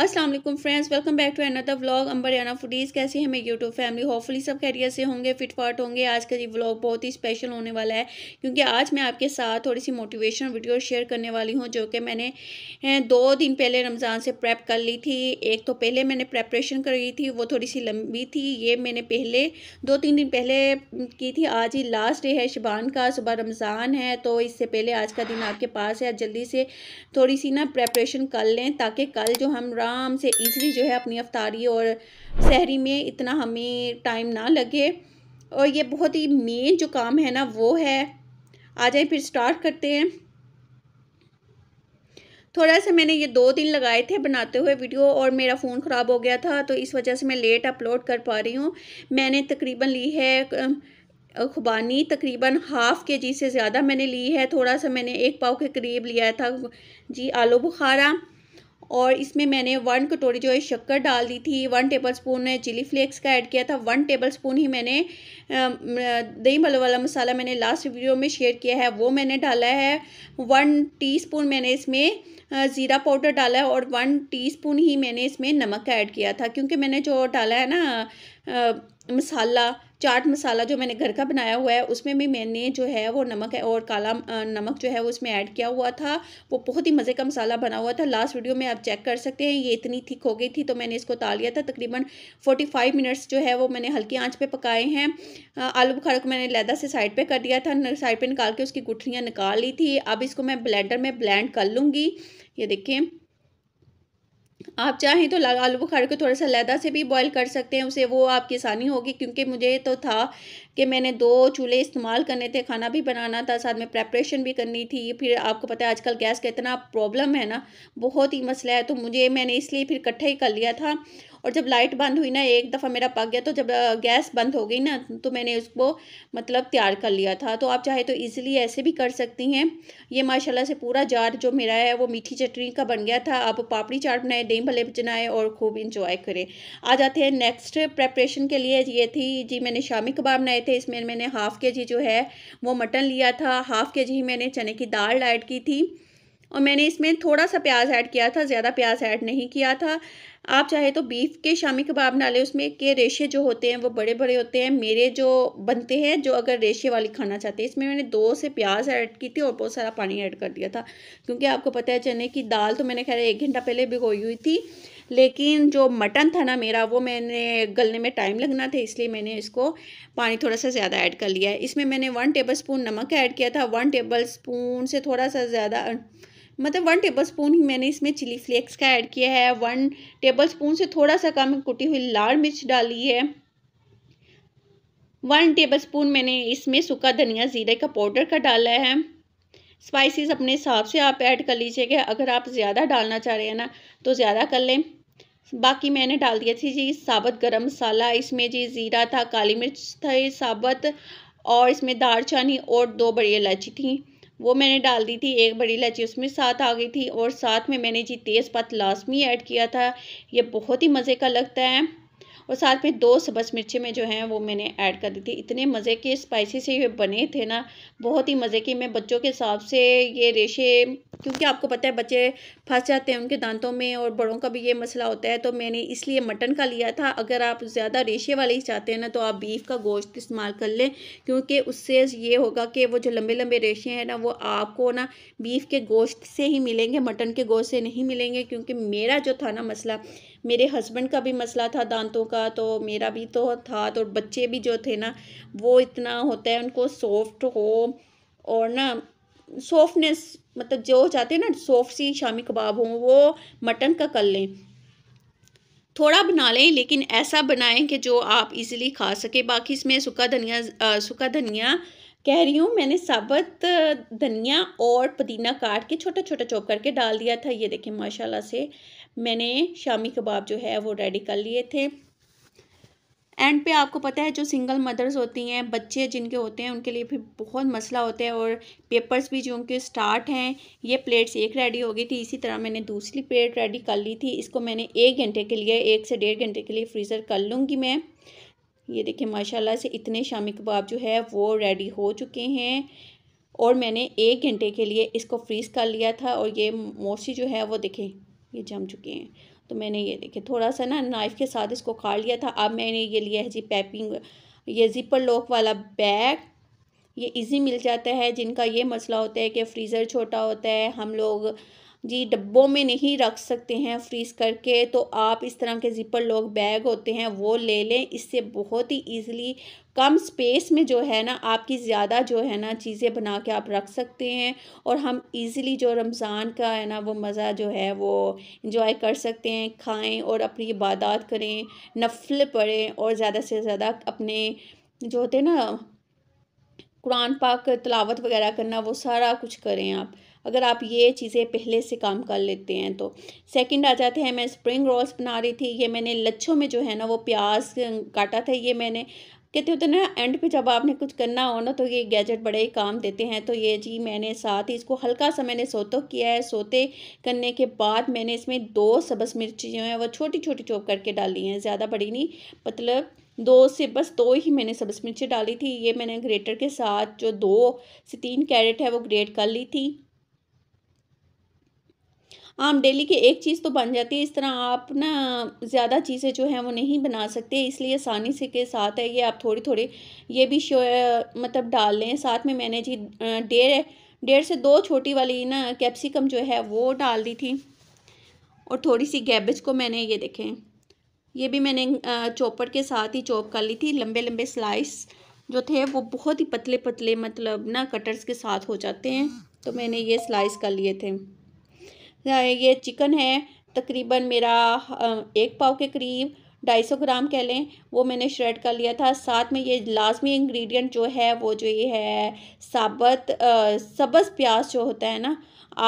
Aslam friends welcome back to another vlog Ambriana foodies कैसे हैं मेरी यूट्यूब फैमिली होपफुली सब खैरियत से होंगे फिटफाट होंगे आज का ये व्लॉग बहुत ही स्पेशल होने वाला है क्योंकि आज मैं आपके साथ थोड़ी सी मोटिवेशन वीडियो शेयर करने वाली हूँ जो कि मैंने दो दिन पहले रमज़ान से प्रेप कर ली थी एक तो पहले मैंने प्रेपरेशन करी थी वो थोड़ी सी लंबी थी ये मैंने पहले दो तीन दिन पहले की थी आज ही लास्ट डे है शबान का सुबह रमज़ान है तो इससे पहले आज का दिन आपके पास है जल्दी से थोड़ी सी ना प्रेपरेशन कर लें ताकि कल जो हम आराम से ईज़िली जो है अपनी अफ्तारी और सहरी में इतना हमें टाइम ना लगे और ये बहुत ही मेन जो काम है ना वो है आ जाए फिर स्टार्ट करते हैं थोड़ा सा मैंने ये दो दिन लगाए थे बनाते हुए वीडियो और मेरा फ़ोन ख़राब हो गया था तो इस वजह से मैं लेट अपलोड कर पा रही हूँ मैंने तकरीबन ली है खुबानी तकरीबन हाफ़ के जी से ज़्यादा मैंने ली है थोड़ा सा मैंने एक पाव के करीब लिया था जी आलू बुखारा और इसमें मैंने वन कटोरी जो है शक्कर डाल दी थी one tablespoon chilli flakes का ऐड किया था वन टेबल स्पून ही मैंने दही भल्लो वाला मसाला मैंने लास्ट वीडियो में शेयर किया है वो मैंने डाला है वन टीस्पून मैंने इसमें ज़ीरा पाउडर डाला है और वन टीस्पून ही मैंने इसमें नमक का ऐड किया था क्योंकि मैंने जो डाला है ना मसाला चाट मसाला जो मैंने घर का बनाया हुआ है उसमें भी मैंने जो है वो नमक है और काला नमक जो है वो उसमें ऐड किया हुआ था वो बहुत ही मज़े का मसाला बना हुआ था लास्ट वीडियो में आप चेक कर सकते हैं ये इतनी थिक हो गई थी तो मैंने इसको ता लिया था तकरीबन फोर्टी फाइव मिनट्स जो है वो मैंने हल्की आँच पर पकाए हैं आलू बुखारा को मैंने लैदा से साइड पर कर दिया था साइड पर निकाल के उसकी गुठलियाँ निकाल ली थी अब इसको मैं ब्लैंडर में ब्लैंड कर लूँगी ये देखें आप चाहें तो आलू बुखारे को थोड़ा सा लैदा से भी बॉईल कर सकते हैं उसे वो आपकी आसानी होगी क्योंकि मुझे तो था कि मैंने दो चूल्हे इस्तेमाल करने थे खाना भी बनाना था साथ में प्रेपरेशन भी करनी थी फिर आपको पता है आजकल गैस का इतना प्रॉब्लम है ना बहुत ही मसला है तो मुझे मैंने इसलिए फिर इकट्ठा ही कर लिया था और जब लाइट बंद हुई ना एक दफ़ा मेरा पक गया तो जब गैस बंद हो गई ना तो मैंने उसको मतलब तैयार कर लिया था तो आप चाहे तो ईज़िली ऐसे भी कर सकती हैं ये माशाला से पूरा जार जो मेरा है वो मीठी चटनी का बन गया था आप पापड़ी चाट बनाए दही भले बनाए और खूब इंजॉय करें आ जाते हैं नेक्स्ट प्रेपरेशन के लिए ये थी जी मैंने शामी कबाब बनाए थे इसमें मैंने हाफ़ के जी जो है वो मटन लिया था हाफ़ के जी मैंने चने की दाल ऐड की थी और मैंने इसमें थोड़ा सा प्याज ऐड किया था ज़्यादा प्याज ऐड नहीं किया था आप चाहे तो बीफ के शामी कबाब ना लें उसमें के रेशे जो होते हैं वो बड़े बड़े होते हैं मेरे जो बनते हैं जो अगर रेशे वाली खाना चाहते हैं इसमें मैंने दो से प्याज ऐड की थी और बहुत सारा पानी ऐड कर दिया था क्योंकि आपको पता है चने की दाल तो मैंने खैर एक घंटा पहले भिगोई हुई थी लेकिन जो मटन था ना मेरा वो मैंने गलने में टाइम लगना था इसलिए मैंने इसको पानी थोड़ा सा ज़्यादा ऐड कर लिया है इसमें मैंने वन टेबल स्पून नमक ऐड किया था वन टेबल स्पून से थोड़ा सा ज़्यादा मतलब वन टेबल स्पून ही मैंने इसमें चिली फ्लेक्स का ऐड किया है वन टेबल स्पून से थोड़ा सा कम कुटी हुई लाल मिर्च डाली है वन टेबल स्पून मैंने इसमें सूखा धनिया ज़ीरे का पाउडर का डाला है स्पाइसेस अपने हिसाब से आप ऐड कर लीजिएगा अगर आप ज़्यादा डालना चाह रहे हैं ना तो ज़्यादा कर लें बाकी मैंने डाल दिया थी जी साबत गरम मसाला इसमें जी ज़ीरा था काली मिर्च था साबत और इसमें दार और दो बड़ी इलायची थी वो मैंने डाल दी थी एक बड़ी इलायची उसमें साथ आ गई थी और साथ में मैंने जी तेज़पत्ता लाजमी ऐड किया था ये बहुत ही मज़े का लगता है और साथ में दो सबस मिर्ची में जो है वो मैंने ऐड कर दी थी इतने मज़े के स्पाइसी से ये बने थे ना बहुत ही मज़े के मैं बच्चों के हिसाब से ये रेशे क्योंकि आपको पता है बच्चे फंस जाते हैं उनके दांतों में और बड़ों का भी ये मसला होता है तो मैंने इसलिए मटन का लिया था अगर आप ज़्यादा रेशे वाले ही चाहते हैं ना तो आप बीफ का गोश्त इस्तेमाल कर लें क्योंकि उससे ये होगा कि वो जो लंबे लंबे रेशे हैं ना वो आपको ना बीफ के गोश्त से ही मिलेंगे मटन के गोश्त से नहीं मिलेंगे क्योंकि मेरा जो था ना मसला मेरे हस्बैंड का भी मसला था दांतों का का तो मेरा भी तो था तो बच्चे भी जो थे ना वो इतना होता है उनको सॉफ्ट हो और ना सॉफ्टनेस मतलब जो चाहते हैं ना सॉफ्ट सी शामी कबाब हों वो मटन का कर लें थोड़ा बना लें लेकिन ऐसा बनाएं कि जो आप इजीली खा सके बाकी इसमें सूखा धनिया सूखा धनिया कह रही हूँ मैंने साबत धनिया और पुदीना काट के छोटा छोटा चॉप करके डाल दिया था ये देखें माशाल्लाह से मैंने शामी कबाब जो है वो रेडी कर लिए थे एंड पे आपको पता है जो सिंगल मदर्स होती हैं बच्चे जिनके होते हैं उनके लिए भी बहुत मसला होता है और पेपर्स भी जो उनके स्टार्ट हैं ये प्लेट्स एक रेडी हो गई थी इसी तरह मैंने दूसरी प्लेट रेडी कर ली थी इसको मैंने एक घंटे के लिए एक से डेढ़ घंटे के लिए फ्रीज़र कर लूँगी मैं ये देखिए माशाला से इतने शामी कबाब जो है वो रेडी हो चुके हैं और मैंने एक घंटे के लिए इसको फ्रीज़ कर लिया था और ये मोस्टली जो है वो देखें ये जम चुके हैं तो मैंने ये देखे थोड़ा सा ना नाइफ़ के साथ इसको काट लिया था अब मैंने ये लिया है जी पैपिंग ये जिपर लॉक वाला बैग ये इजी मिल जाता है जिनका ये मसला होता है कि फ्रीज़र छोटा होता है हम लोग जी डब्बों में नहीं रख सकते हैं फ्रीज़ करके तो आप इस तरह के ज़िपर लॉक बैग होते हैं वो ले लें इससे बहुत ही ईजिली कम स्पेस में जो है ना आपकी ज़्यादा जो है ना चीज़ें बना के आप रख सकते हैं और हम इजीली जो रमज़ान का है ना वो मज़ा जो है वो इंजॉय कर सकते हैं खाएं और अपनी इबादत करें नफल पढ़ें और ज़्यादा से ज़्यादा अपने जो होते हैं ना कुरान पाक तलावत वगैरह करना वो सारा कुछ करें आप अगर आप ये चीज़ें पहले से काम कर लेते हैं तो सेकंड आ जाते हैं मैं स्प्रिंग रोल्स बना रही थी ये मैंने लच्छों में जो है ना वो प्याज काटा था ये मैंने कहते होते ना एंड पे जब आपने कुछ करना हो ना तो ये गैजेट बड़े ही काम देते हैं तो ये जी मैंने साथ ही इसको हल्का सा मैंने सोतो किया है सोते करने के बाद मैंने इसमें दो सब्ज़ मिर्ची जो हैं वो छोटी छोटी चौक करके डाली हैं ज़्यादा बड़ी नहीं मतलब दो से बस दो ही मैंने सब्ज़ मिर्ची डाली थी ये मैंने ग्रेटर के साथ जो दो से तीन कैरेट है वो ग्रेट कर ली थी आम डेली की एक चीज़ तो बन जाती है इस तरह आप ना ज़्यादा चीज़ें जो हैं वो नहीं बना सकते इसलिए आसानी से के साथ है ये आप थोड़ी थोड़ी ये भी मतलब डाल लें साथ में मैंने जी डेढ़ डेढ़ से दो छोटी वाली ना कैप्सिकम जो है वो डाल दी थी और थोड़ी सी गैबेज को मैंने ये देखें ये भी मैंने चॉपर के साथ ही चॉप कर ली थी लंबे लंबे स्लाइस जो थे वो बहुत ही पतले पतले मतलब ना कटर्स के साथ हो जाते हैं तो मैंने ये स्लाइस कर लिए थे हाँ, ये चिकन है तकरीबन मेरा एक पाव के करीब ढाई सौ ग्राम कह लें वो मैंने श्रेड कर लिया था साथ में ये लाजमी इंग्रेडिएंट जो है वो जो ये है साबत सब्ज़ प्याज जो होता है ना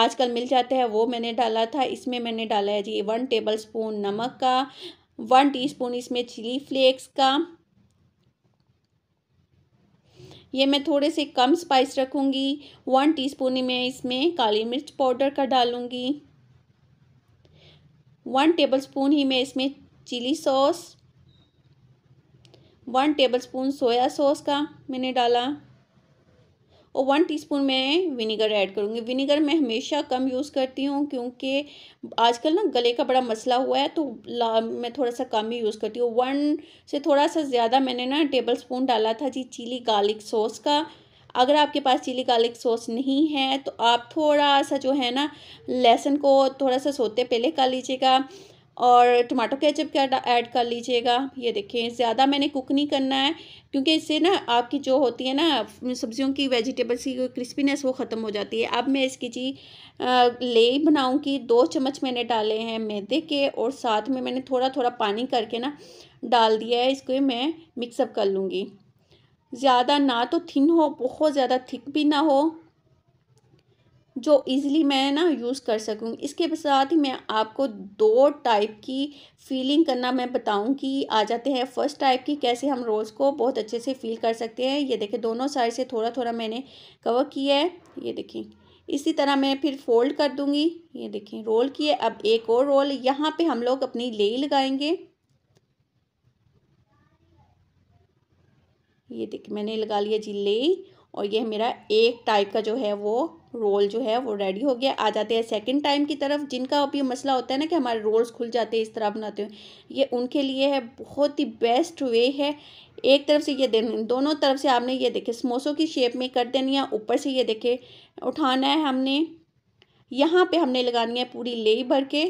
आजकल मिल जाता है वो मैंने डाला था इसमें मैंने डाला है जी वन टेबल स्पून नमक का वन टीस्पून इसमें चिली फ्लेक्स का ये मैं थोड़े से कम स्पाइस रखूँगी वन स्पून मैं इसमें काली मिर्च पाउडर का डालूँगी वन टेबलस्पून ही मैं इसमें chilli sauce one tablespoon soya sauce का मैंने डाला और वन टीस्पून मैं विनीगर ऐड करूँगी विनीगर मैं हमेशा कम यूज़ करती हूँ क्योंकि आजकल ना गले का बड़ा मसला हुआ है तो मैं थोड़ा सा कम ही यूज़ करती हूँ वन से थोड़ा सा ज़्यादा मैंने ना टेबल स्पून डाला था जी चिली गार्लिक सॉस का अगर आपके पास चिली गार्लिक सॉस नहीं है तो आप थोड़ा सा जो है ना लहसुन को थोड़ा सा सोते पहले कर लीजिएगा और टमाटो केचप का ऐड कर लीजिएगा ये देखें ज़्यादा मैंने कुक नहीं करना है क्योंकि इससे ना आपकी जो होती है ना सब्जियों की वेजिटेबल्स की क्रिस्पीनेस वो ख़त्म हो जाती है अब मैं इसकी जी ले बनाऊँगी दो चम्मच मैंने डाले हैं मैदे के और साथ में मैंने थोड़ा थोड़ा पानी करके ना डाल दिया है इसको मैं मिक्सअप कर लूँगी ज़्यादा ना तो थिन हो बहुत ज़्यादा थिक भी ना हो जो इजीली मैं ना यूज़ कर सकूँ इसके साथ ही मैं आपको दो टाइप की फीलिंग करना मैं बताऊँगी आ जाते हैं फर्स्ट टाइप की कैसे हम रोज़ को बहुत अच्छे से फील कर सकते हैं ये देखें दोनों साइड से थोड़ा थोड़ा मैंने कवर किया है ये देखें इसी तरह मैं फिर फोल्ड कर दूँगी ये देखें रोल किए अब एक और रोल यहाँ पर हम लोग अपनी ले लगाएंगे ये देखिए मैंने लगा लिया ले और ये मेरा एक टाइप का जो है वो रोल जो है वो रेडी हो गया आ जाते हैं सेकंड टाइम की तरफ जिनका अभी मसला होता है ना कि हमारे रोल्स खुल जाते हैं इस तरह बनाते हैं ये उनके लिए है बहुत ही बेस्ट वे है एक तरफ से ये दे दोनों तरफ से आपने ये देखे समोसों की शेप में कर देनी है ऊपर से ये देखे उठाना है हमने यहाँ पर हमने लगानी है पूरी लेई भर के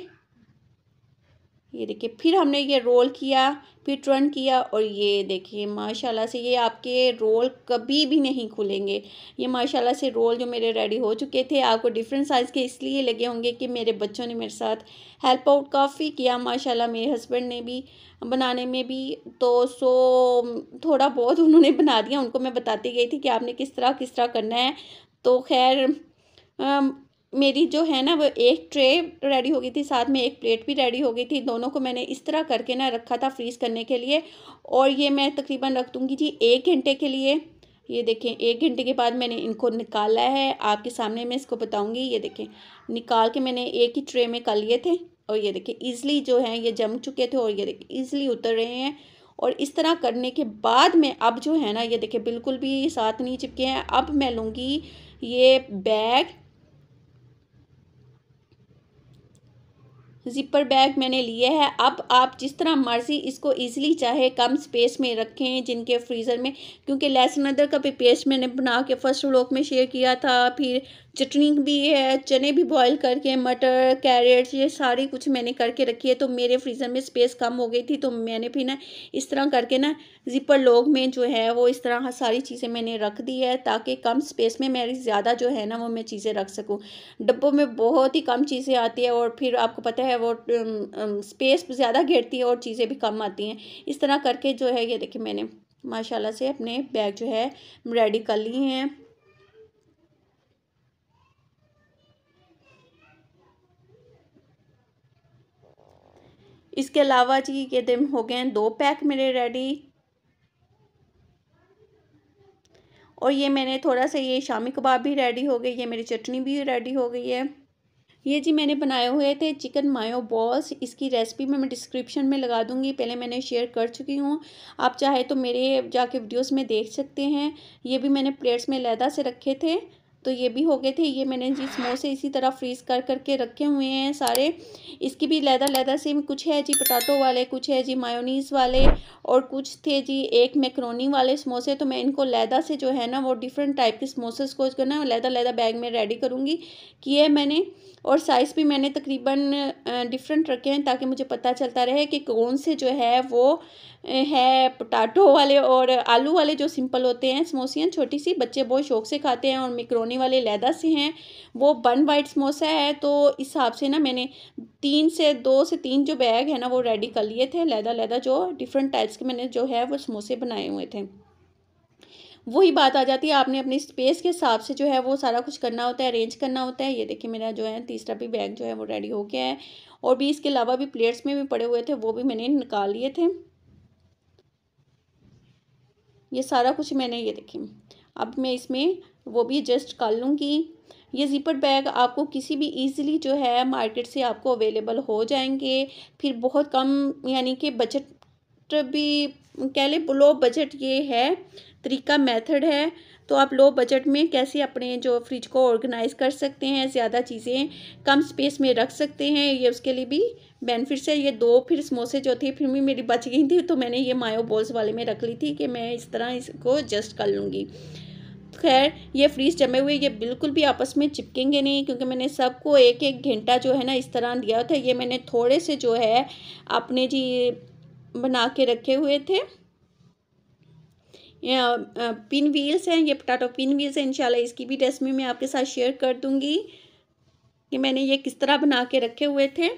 ये देखिए फिर हमने ये रोल किया फिर टर्न किया और ये देखिए माशाल्लाह से ये आपके रोल कभी भी नहीं खुलेंगे ये माशाल्लाह से रोल जो मेरे रेडी हो चुके थे आपको डिफरेंट साइज़ के इसलिए लगे होंगे कि मेरे बच्चों ने मेरे साथ हेल्प आउट काफ़ी किया माशाल्लाह मेरे हस्बैंड ने भी बनाने में भी तो सो थोड़ा बहुत उन्होंने बना दिया उनको मैं बताती गई थी कि आपने किस तरह किस तरह करना है तो खैर मेरी जो है ना वो एक ट्रे रेडी हो गई थी साथ में एक प्लेट भी रेडी हो गई थी दोनों को मैंने इस तरह करके ना रखा था फ्रीज़ करने के लिए और ये मैं तकरीबन रख दूँगी जी एक घंटे के लिए ये देखें एक घंटे के बाद मैंने इनको निकाला है आपके सामने मैं इसको बताऊँगी ये देखें निकाल के मैंने एक ही ट्रे में कर लिए थे और ये देखें ईज़िली जो है ये जम चुके थे और ये देखें ईज़िली उतर रहे हैं और इस तरह करने के बाद में अब जो है ना ये देखें बिल्कुल भी साथ नहीं चिपके हैं अब मैं लूँगी ये बैग ज़िपर बैग मैंने लिए है अब आप जिस तरह मर्ज़ी इसको ईज़िली चाहे कम स्पेस में रखें जिनके फ्रीज़र में क्योंकि लहसुन अदर का भी पेस्ट मैंने बना के फर्स्ट लोक में शेयर किया था फिर चटनी भी है चने भी बॉईल करके मटर कैरेट ये सारी कुछ मैंने करके रखी है तो मेरे फ्रीज़र में स्पेस कम हो गई थी तो मैंने फिर ना इस तरह करके ना ज़िपर लॉग में जो है वो इस तरह हाँ सारी चीज़ें मैंने रख दी है ताकि कम स्पेस में मेरी ज़्यादा जो है ना वो मैं चीज़ें रख सकूँ डब्बों में बहुत ही कम चीज़ें आती है और फिर आपको पता है है वो स्पेस um, um, ज़्यादा घेरती है और चीज़ें भी कम आती हैं इस तरह करके जो है ये देखिए मैंने माशाल्लाह से अपने बैग जो है रेडी कर लिए हैं इसके अलावा जी ये दिन हो गए हैं दो पैक मेरे रेडी और ये मैंने थोड़ा सा ये शामी कबाब भी रेडी हो गई ये मेरी चटनी भी रेडी हो गई है ये जी मैंने बनाए हुए थे चिकन मायो बॉल्स इसकी रेसिपी मैं डिस्क्रिप्शन में लगा दूँगी पहले मैंने शेयर कर चुकी हूँ आप चाहे तो मेरे जाके वीडियोस में देख सकते हैं ये भी मैंने प्लेट्स में लैदा से रखे थे तो ये भी हो गए थे ये मैंने जी समोसे इसी तरह फ्रीज़ कर करके रखे हुए हैं सारे इसकी भी लैदा लैदा से कुछ है जी पटाटो वाले कुछ है जी मायोनीस वाले और कुछ थे जी एक मैक्रोनी वाले समोसे तो मैं इनको लैदा से जो है ना वो डिफरेंट टाइप के समोसेस को जो ना लैदा लैदा बैग में रेडी करूँगी किए मैंने और साइज़ भी मैंने तकरीबन डिफरेंट रखे हैं ताकि मुझे पता चलता रहे कि कौन से जो है वो है पटाटो वाले और आलू वाले जो सिंपल होते हैं समोसियाँ छोटी सी बच्चे बहुत शौक से खाते हैं और मिक्रोनी वाले लैदा से हैं वो बन वाइट समोसा है तो इस हिसाब से ना मैंने तीन से दो से तीन जो बैग है ना वो रेडी कर लिए थे लैदा लैदा जो डिफरेंट टाइप्स के मैंने जो है वो समोसे बनाए हुए थे वही बात आ जाती है आपने अपनी स्पेस के हिसाब से जो है वो सारा कुछ करना होता है अरेंज करना होता है ये देखिए मेरा जो है तीसरा भी बैग जो है वो रेडी हो गया है और भी इसके अलावा भी प्लेट्स में भी पड़े हुए थे वो भी मैंने निकाल लिए थे ये सारा कुछ मैंने ये देखें अब मैं इसमें वो भी एडजस्ट कर लूँगी ये जीपर बैग आपको किसी भी इजीली जो है मार्केट से आपको अवेलेबल हो जाएंगे फिर बहुत कम यानी कि बजट भी कह लें लो बजट ये है तरीका मेथड है तो आप लो बजट में कैसे अपने जो फ्रिज को ऑर्गेनाइज़ कर सकते हैं ज़्यादा चीज़ें कम स्पेस में रख सकते हैं ये उसके लिए भी बेनिफिट से ये दो फिर समोसे जो थे फिर भी मेरी बच गई थी तो मैंने ये मायो बॉल्स वाले में रख ली थी कि मैं इस तरह इसको एडजस्ट कर लूँगी खैर ये फ्रीज जमे हुए ये बिल्कुल भी आपस में चिपकेंगे नहीं क्योंकि मैंने सबको एक एक घंटा जो है ना इस तरह दिया था ये मैंने थोड़े से जो है अपने जी बना के रखे हुए थे पिन व्हील्स हैं ये पटाटो पिन व्हील्स हैं इंशाल्लाह इसकी भी रेसिपी मैं आपके साथ शेयर कर दूंगी कि मैंने ये किस तरह बना के रखे हुए थे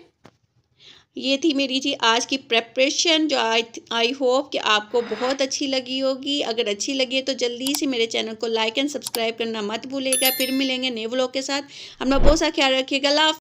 ये थी मेरी जी आज की प्रेपरेशन जो आई आई होप कि आपको बहुत अच्छी लगी होगी अगर अच्छी लगी है तो जल्दी से मेरे चैनल को लाइक एंड सब्सक्राइब करना मत भूलेगा फिर मिलेंगे नए व्लॉग के साथ अपना बहुत सा ख्याल रखिएगा लाफ